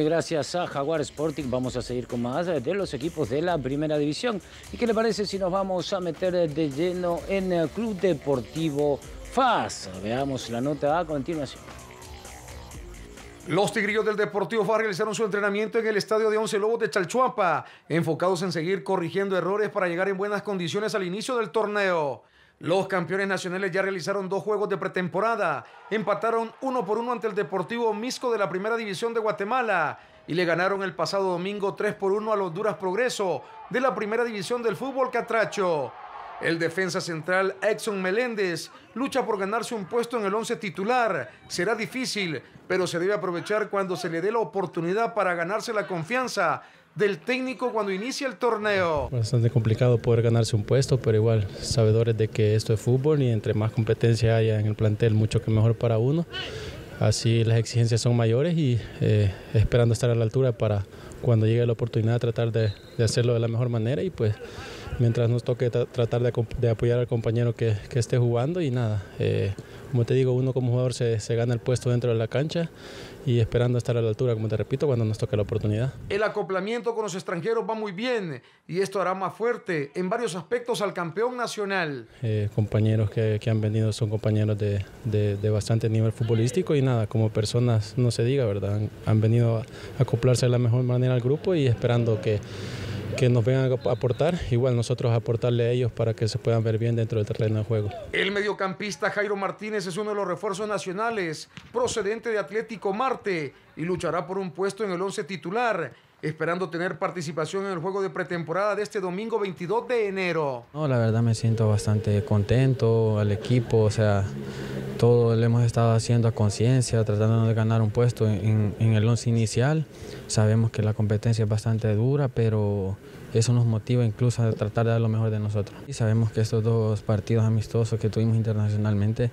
gracias a Jaguar Sporting vamos a seguir con más eh, de los equipos de la Primera División. ¿Y qué le parece si nos vamos a meter de lleno en el Club Deportivo FAS? Veamos la nota a continuación. Los tigrillos del Deportivo FAS realizaron su entrenamiento en el estadio de Once Lobos de Chalchuapa, enfocados en seguir corrigiendo errores para llegar en buenas condiciones al inicio del torneo. Los campeones nacionales ya realizaron dos juegos de pretemporada. Empataron uno por uno ante el Deportivo Misco de la Primera División de Guatemala y le ganaron el pasado domingo 3 por 1 los Honduras Progreso de la Primera División del Fútbol Catracho. El defensa central Exxon Meléndez lucha por ganarse un puesto en el 11 titular. Será difícil, pero se debe aprovechar cuando se le dé la oportunidad para ganarse la confianza del técnico cuando inicia el torneo. Bastante complicado poder ganarse un puesto, pero igual, sabedores de que esto es fútbol y entre más competencia haya en el plantel, mucho que mejor para uno. Así las exigencias son mayores y eh, esperando estar a la altura para cuando llegue la oportunidad tratar de hacerlo de la mejor manera y pues mientras nos toque tratar de, apoyar al compañero que, esté jugando y nada. Eh, como te digo, uno como jugador se, gana el puesto dentro de la cancha y esperando estar a la altura, como te repito, cuando nos toque la oportunidad. El acoplamiento con los extranjeros va muy bien y esto hará más fuerte en varios aspectos al campeón nacional. Eh, compañeros que, han venido son compañeros de, bastante nivel futbolístico y nada, como personas no se diga, ¿verdad? Han, han venido a acoplarse de la mejor manera al grupo y esperando que que nos vengan a aportar, igual nosotros aportarle a ellos para que se puedan ver bien dentro del terreno de juego. El mediocampista Jairo Martínez es uno de los refuerzos nacionales, procedente de Atlético Marte, y luchará por un puesto en el 11 titular esperando tener participación en el juego de pretemporada de este domingo 22 de enero. No, la verdad me siento bastante contento, al equipo, o sea, todo lo hemos estado haciendo a conciencia, tratando de ganar un puesto en, el once inicial. Sabemos que la competencia es bastante dura, pero eso nos motiva incluso a tratar de dar lo mejor de nosotros. sabemos que estos dos partidos amistosos que tuvimos internacionalmente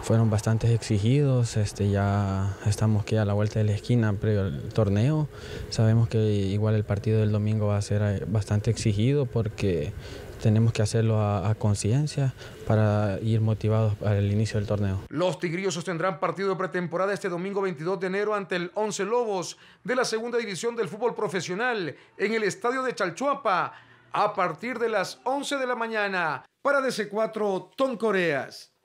fueron bastante exigidos. Este, ya estamos que a la vuelta de la esquina previo al torneo. Sabemos que igual el partido del domingo va a ser eh, bastante exigido porque tenemos que hacerlo a, conciencia para ir motivados para el inicio del torneo. Los tigrillos sostendrán partido de pretemporada este domingo 22 de enero ante el 11 Lobos de la segunda división del fútbol profesional en el estadio de Chalchuapa a partir de las 11 de la mañana para DC4 Toncoreas.